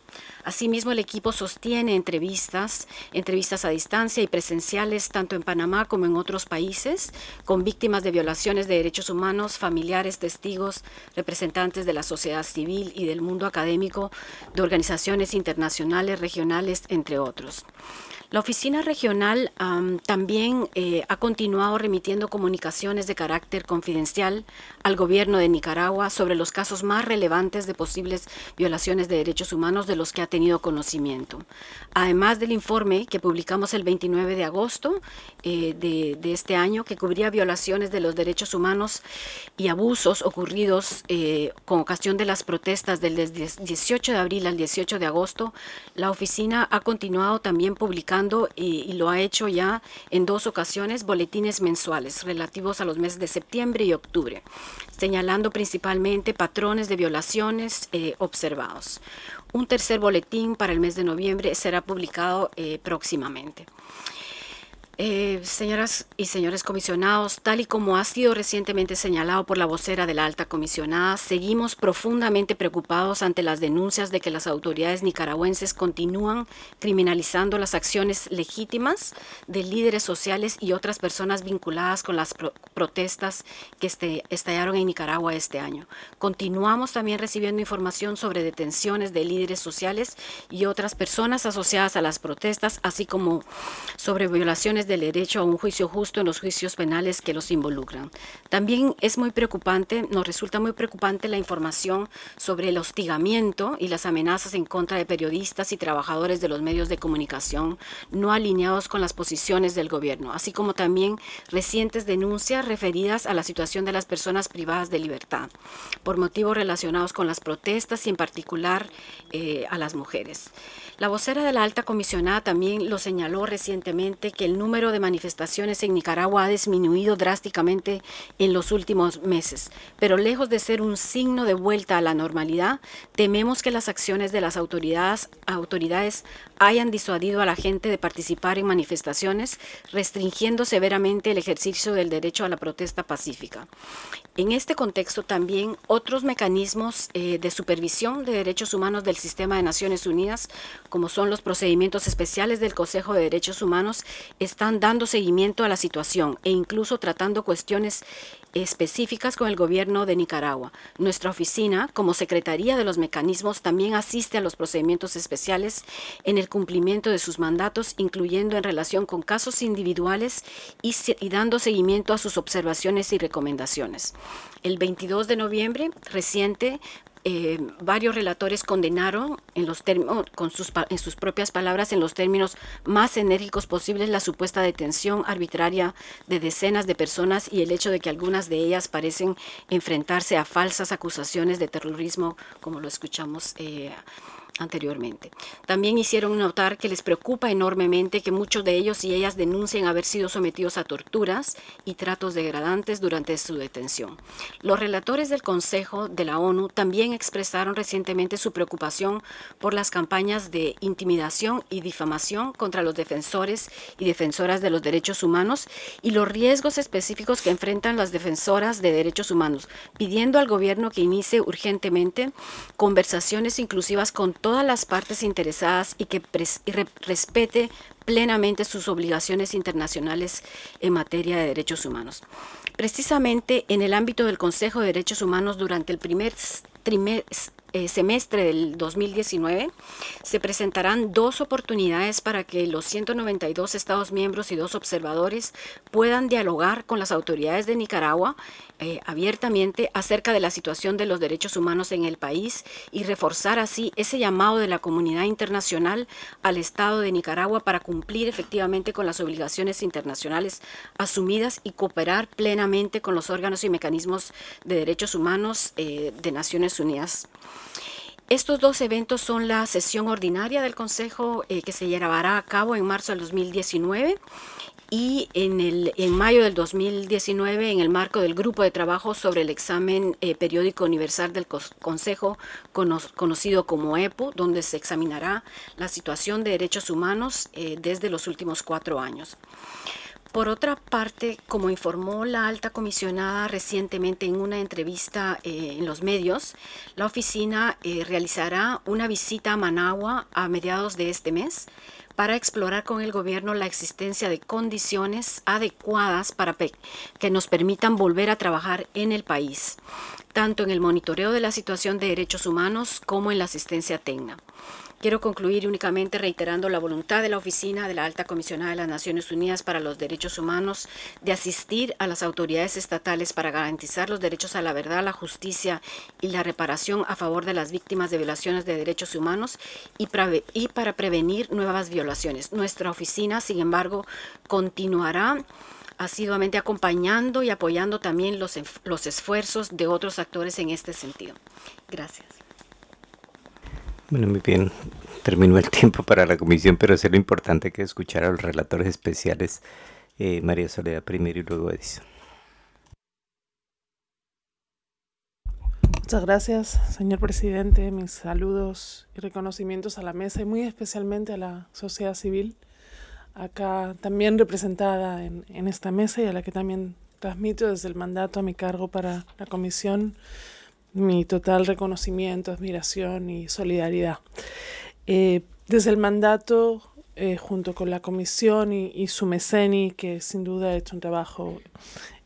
Asimismo, el equipo sostiene entrevistas, entrevistas a distancia y presenciales tanto en Panamá como en otros países con víctimas de violaciones de derechos humanos, familiares, testigos, representantes de la sociedad civil y del mundo académico, de organizaciones internacionales, regionales, entre otros. La oficina regional también eh, ha continuado remitiendo comunicaciones de carácter confidencial al gobierno de Nicaragua sobre los casos más relevantes de posibles violaciones de derechos humanos de los que ha tenido conocimiento. Además del informe que publicamos el 29 de agosto eh, de, este año, que cubría violaciones de los derechos humanos y abusos ocurridos eh, con ocasión de las protestas del 18 de abril al 18 de agosto, la oficina ha continuado también publicando y, lo ha hecho ya en dos ocasiones, boletines mensuales relativos a los meses de septiembre y octubre, señalando principalmente patrones de violaciones eh, observados. Un tercer boletín para el mes de noviembre será publicado eh, próximamente. Eh, señoras y señores comisionados, tal y como ha sido recientemente señalado por la vocera de la alta comisionada, seguimos profundamente preocupados ante las denuncias de que las autoridades nicaragüenses continúan criminalizando las acciones legítimas de líderes sociales y otras personas vinculadas con las protestas que este, estallaron en Nicaragua este año. Continuamos también recibiendo información sobre detenciones de líderes sociales y otras personas asociadas a las protestas, así como sobre violaciones del derecho a un juicio justo en los juicios penales que los involucran. También es muy preocupante, nos resulta muy preocupante la información sobre el hostigamiento y las amenazas en contra de periodistas y trabajadores de los medios de comunicación no alineados con las posiciones del gobierno, así como también recientes denuncias referidas a la situación de las personas privadas de libertad por motivos relacionados con las protestas y en particular eh, a las mujeres. La vocera de la alta comisionada también lo señaló recientemente que el número de manifestaciones en Nicaragua ha disminuido drásticamente en los últimos meses, pero lejos de ser un signo de vuelta a la normalidad, tememos que las acciones de las autoridades, autoridades hayan disuadido a la gente de participar en manifestaciones, restringiendo severamente el ejercicio del derecho a la protesta pacífica. En este contexto también otros mecanismos eh, de supervisión de derechos humanos del sistema de Naciones Unidas como son los procedimientos especiales del Consejo de Derechos Humanos, están dando seguimiento a la situación e incluso tratando cuestiones específicas con el gobierno de Nicaragua. Nuestra oficina, como Secretaría de los Mecanismos, también asiste a los procedimientos especiales en el cumplimiento de sus mandatos, incluyendo en relación con casos individuales y, dando seguimiento a sus observaciones y recomendaciones. El 22 de noviembre reciente eh, varios relatores condenaron en, los oh, con sus, en sus propias palabras, en los términos más enérgicos posibles, la supuesta detención arbitraria de decenas de personas y el hecho de que algunas de ellas parecen enfrentarse a falsas acusaciones de terrorismo, como lo escuchamos. Eh, anteriormente. También hicieron notar que les preocupa enormemente que muchos de ellos y ellas denuncien haber sido sometidos a torturas y tratos degradantes durante su detención. Los relatores del Consejo de la ONU también expresaron recientemente su preocupación por las campañas de intimidación y difamación contra los defensores y defensoras de los derechos humanos y los riesgos específicos que enfrentan las defensoras de derechos humanos, pidiendo al gobierno que inicie urgentemente conversaciones inclusivas con todas las partes interesadas y que respete plenamente sus obligaciones internacionales en materia de derechos humanos. Precisamente en el ámbito del Consejo de Derechos Humanos durante el primer trimestre, eh, semestre del 2019 se presentarán dos oportunidades para que los 192 Estados miembros y dos observadores puedan dialogar con las autoridades de Nicaragua eh, abiertamente acerca de la situación de los derechos humanos en el país y reforzar así ese llamado de la comunidad internacional al Estado de Nicaragua para cumplir efectivamente con las obligaciones internacionales asumidas y cooperar plenamente con los órganos y mecanismos de derechos humanos eh, de Naciones Unidas. Estos dos eventos son la sesión ordinaria del Consejo eh, que se llevará a cabo en marzo del 2019 y en, el, en mayo del 2019 en el marco del grupo de trabajo sobre el examen eh, periódico universal del Consejo conocido como EPU, donde se examinará la situación de derechos humanos eh, desde los últimos cuatro años. Por otra parte, como informó la alta comisionada recientemente en una entrevista eh, en los medios, la oficina eh, realizará una visita a Managua a mediados de este mes para explorar con el gobierno la existencia de condiciones adecuadas para que nos permitan volver a trabajar en el país, tanto en el monitoreo de la situación de derechos humanos como en la asistencia técnica. Quiero concluir únicamente reiterando la voluntad de la Oficina de la Alta Comisionada de las Naciones Unidas para los Derechos Humanos de asistir a las autoridades estatales para garantizar los derechos a la verdad, la justicia y la reparación a favor de las víctimas de violaciones de derechos humanos y, para prevenir nuevas violaciones. Nuestra oficina, sin embargo, continuará asiduamente acompañando y apoyando también los, los esfuerzos de otros actores en este sentido. Gracias. Bueno, muy bien. Terminó el tiempo para la comisión, pero es lo importante que escuchar a los relatores especiales eh, María Soledad primero y luego Edison. Muchas gracias, señor presidente. Mis saludos y reconocimientos a la mesa y muy especialmente a la sociedad civil, acá también representada en, en esta mesa y a la que también transmito desde el mandato a mi cargo para la comisión mi total reconocimiento, admiración y solidaridad. Eh, desde el mandato, eh, junto con la comisión y, y su meceni, que sin duda ha hecho un trabajo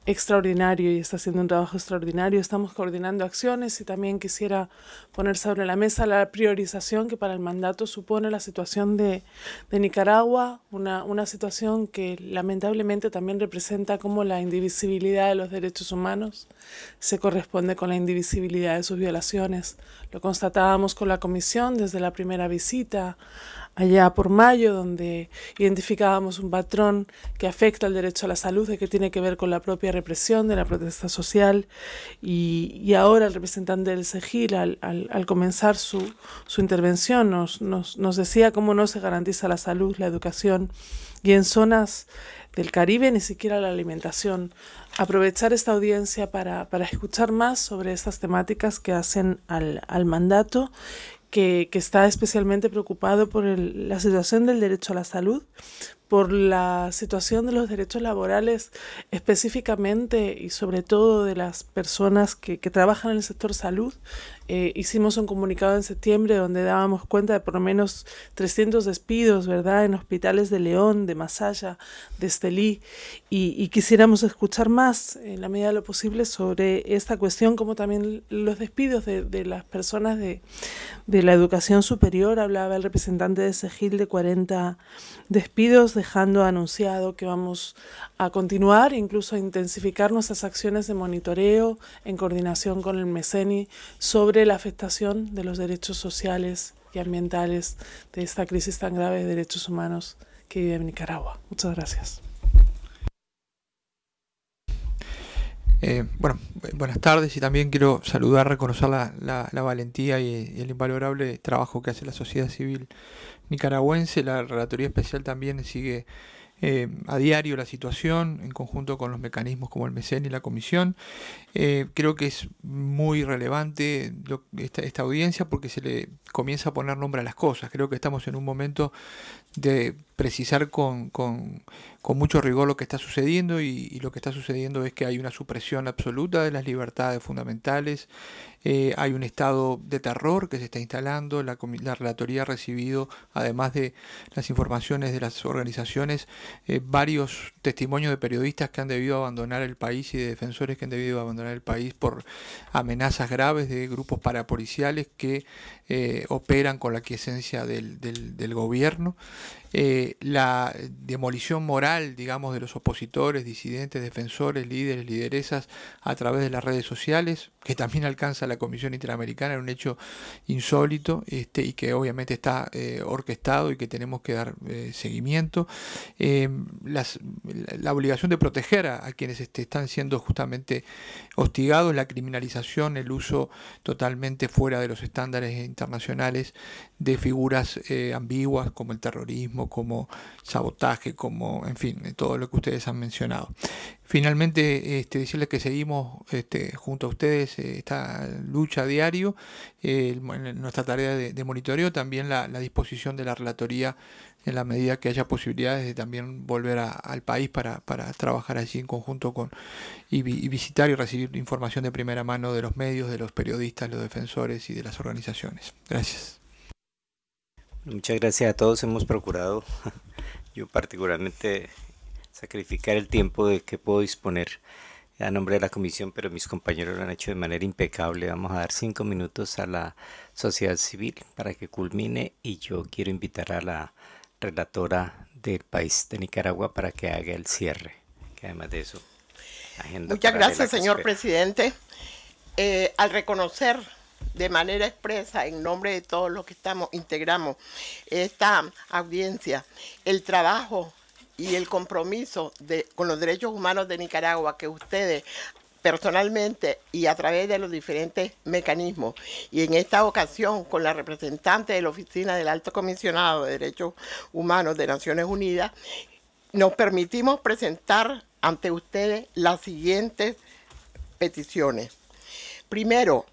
extraordinario y está haciendo un trabajo extraordinario. Estamos coordinando acciones y también quisiera poner sobre la mesa la priorización que para el mandato supone la situación de, Nicaragua, una, una, situación que lamentablemente también representa cómo la indivisibilidad de los derechos humanos se corresponde con la indivisibilidad de sus violaciones. Lo constatábamos con la comisión desde la primera visita allá por mayo, donde identificábamos un patrón que afecta al derecho a la salud, que tiene que ver con la propia represión de la protesta social. Y, ahora el representante del SEGIL, al, comenzar su, intervención, nos, nos, decía cómo no se garantiza la salud, la educación y en zonas del Caribe, ni siquiera la alimentación. Aprovechar esta audiencia para, escuchar más sobre estas temáticas que hacen al, al mandato que, está especialmente preocupado por la situación del derecho a la salud, por la situación de los derechos laborales específicamente y sobre todo de las personas que, trabajan en el sector salud. Eh, hicimos un comunicado en septiembre donde dábamos cuenta de por lo menos 300 despidos, ¿verdad?, en hospitales de León, de Masaya, de Estelí, y, quisiéramos escuchar más, en la medida de lo posible, sobre esta cuestión, como también los despidos de, las personas de, de la educación superior. Hablaba el representante de Segil de 40 despidos, dejando anunciado que vamos a continuar, incluso a intensificar nuestras acciones de monitoreo en coordinación con el MECENI sobre la afectación de los derechos sociales y ambientales de esta crisis tan grave de derechos humanos que vive Nicaragua. Muchas gracias. Eh, bueno, buenas tardes y también quiero saludar, reconocer la, valentía y, y, el invalorable trabajo que hace la sociedad civil nicaragüense, la Relatoría Especial también sigue eh, a diario la situación en conjunto con los mecanismos como el MECEN y la Comisión. Eh, creo que es muy relevante esta, audiencia porque se le comienza a poner nombre a las cosas. Creo que estamos en un momento de precisar con, mucho rigor lo que está sucediendo y, lo que está sucediendo es que hay una supresión absoluta de las libertades fundamentales, eh, hay un estado de terror que se está instalando. La, Relatoría ha recibido, además de las informaciones de las organizaciones, eh, varios testimonios de periodistas que han debido abandonar el país y de defensores que han debido abandonar el país por amenazas graves de grupos parapoliciales que eh, operan con la quiesencia del, del gobierno. la demolición moral, digamos, de los opositores, disidentes, defensores, líderes, lideresas a través de las redes sociales, que también alcanza la la Comisión Interamericana era un hecho insólito este, y que obviamente está eh, orquestado y que tenemos que dar eh, seguimiento. Em, la obligación de proteger a, quienes este, están siendo justamente hostigados, la criminalización, el uso totalmente fuera de los estándares internacionales de figuras eh, ambiguas como el terrorismo, como sabotaje, como, en fin, eh, todo lo que ustedes han mencionado. Finalmente, este, decirles que seguimos este, junto a ustedes eh, esta lucha diario, nuestra tarea de, monitoreo, también la, disposición de la relatoría en la medida que haya posibilidades de también volver al país para, para, trabajar allí en conjunto con y, y visitar y recibir información de primera mano de los medios, de los periodistas, los defensores y de las organizaciones. Gracias. Muchas gracias a todos. Hemos procurado, yo particularmente, sacrificar el tiempo de que puedo disponer a nombre de la comisión, pero mis compañeros lo han hecho de manera impecable. Vamos a dar cinco minutos a la sociedad civil para que culmine y yo quiero invitar a la relatora del país de Nicaragua para que haga el cierre, que además de eso... Muchas gracias, señor presidente. Eh, al reconocer de manera expresa, en nombre de todos los que estamos, integramos esta audiencia, el trabajo y el compromiso con los derechos humanos de Nicaragua que ustedes personalmente y a través de los diferentes mecanismos. Y en esta ocasión, con la representante de la Oficina del Alto Comisionado de Derechos Humanos de Naciones Unidas, nos permitimos presentar ante ustedes las siguientes peticiones. Primero,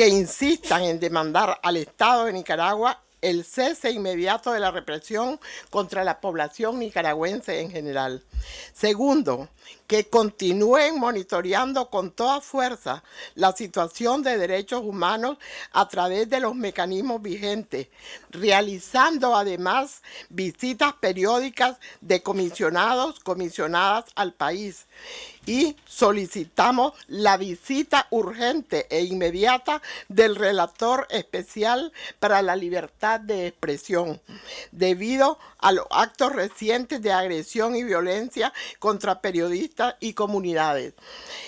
que insistan en demandar al Estado de Nicaragua el cese inmediato de la represión contra la población nicaragüense en general. Segundo, que continúen monitoreando con toda fuerza la situación de derechos humanos a través de los mecanismos vigentes, realizando además visitas periódicas de comisionados, comisionadas al país y solicitamos la visita urgente e inmediata del relator especial para la libertad de expresión, debido a los actos recientes de agresión y violencia contra periodistas y comunidades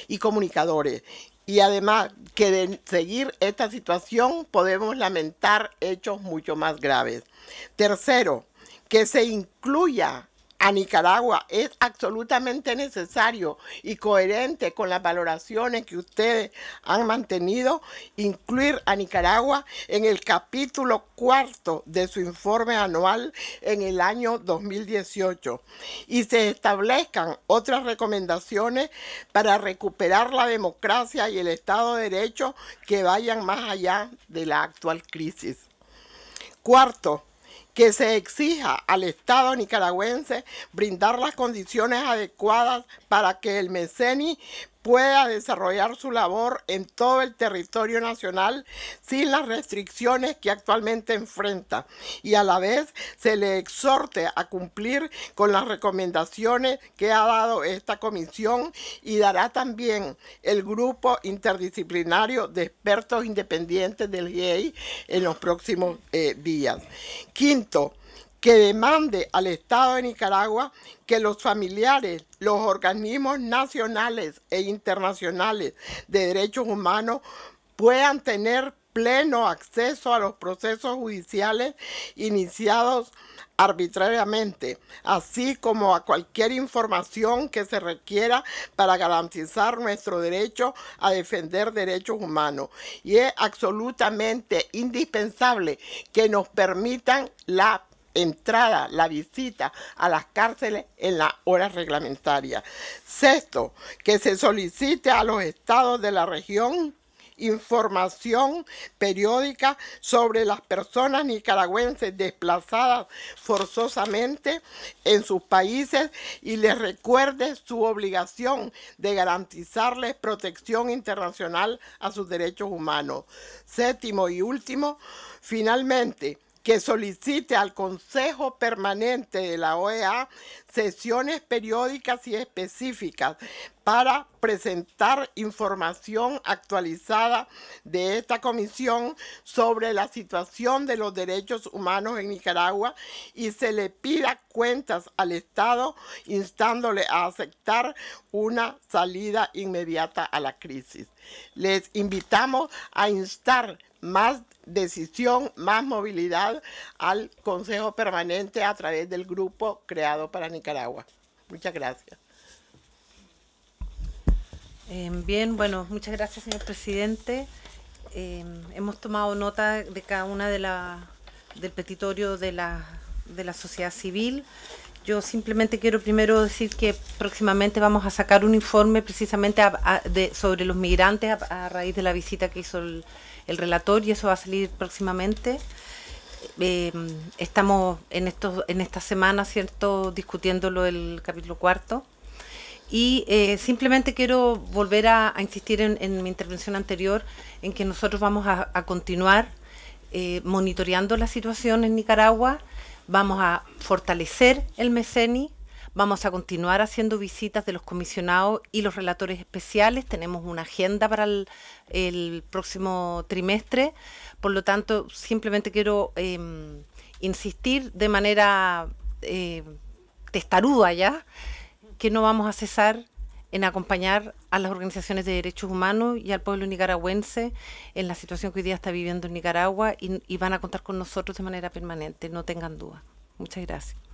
y comunicadores. Y además que de seguir esta situación podemos lamentar hechos mucho más graves. Tercero, que se incluya a Nicaragua es absolutamente necesario y coherente con las valoraciones que ustedes han mantenido, incluir a Nicaragua en el capítulo cuarto de su informe anual en el año 2018 y se establezcan otras recomendaciones para recuperar la democracia y el Estado de Derecho que vayan más allá de la actual crisis. Cuarto, que se exija al Estado nicaragüense brindar las condiciones adecuadas para que el MECENI pueda desarrollar su labor en todo el territorio nacional sin las restricciones que actualmente enfrenta y a la vez se le exhorte a cumplir con las recomendaciones que ha dado esta comisión y dará también el grupo interdisciplinario de expertos independientes del GIEI e en los próximos eh, días. Quinto, que demande al Estado de Nicaragua que los familiares, los organismos nacionales e internacionales de derechos humanos puedan tener pleno acceso a los procesos judiciales iniciados arbitrariamente, así como a cualquier información que se requiera para garantizar nuestro derecho a defender derechos humanos. Y es absolutamente indispensable que nos permitan la entrada, la visita a las cárceles en las horas reglamentarias. Sexto, que se solicite a los estados de la región información periódica sobre las personas nicaragüenses desplazadas forzosamente en sus países y les recuerde su obligación de garantizarles protección internacional a sus derechos humanos. Séptimo y último, finalmente, que solicite al Consejo Permanente de la OEA sesiones periódicas y específicas para presentar información actualizada de esta comisión sobre la situación de los derechos humanos en Nicaragua y se le pida cuentas al Estado instándole a aceptar una salida inmediata a la crisis. Les invitamos a instar más decisión, más movilidad al Consejo Permanente a través del grupo creado para Nicaragua. Nicaragua. Muchas gracias. Em, bien, bueno, muchas gracias, señor presidente. Em, hemos tomado nota de cada una de la del petitorio de la, de la sociedad civil. Yo simplemente quiero primero decir que próximamente vamos a sacar un informe precisamente sobre los migrantes a, raíz de la visita que hizo el, el, relator y eso va a salir próximamente. Em, estamos en, estos, en esta semana, ¿cierto?, discutiéndolo el capítulo cuarto. Y eh, simplemente quiero volver a, insistir en, mi intervención anterior en que nosotros vamos a, continuar eh, monitoreando la situación en Nicaragua, vamos a fortalecer el MECENI, Vamos a continuar haciendo visitas de los comisionados y los relatores especiales. Tenemos una agenda para el, próximo trimestre. Por lo tanto, simplemente quiero em, insistir de manera eh, testaruda ya que no vamos a cesar en acompañar a las organizaciones de derechos humanos y al pueblo nicaragüense en la situación que hoy día está viviendo en Nicaragua y, y van a contar con nosotros de manera permanente, no tengan duda. Muchas gracias.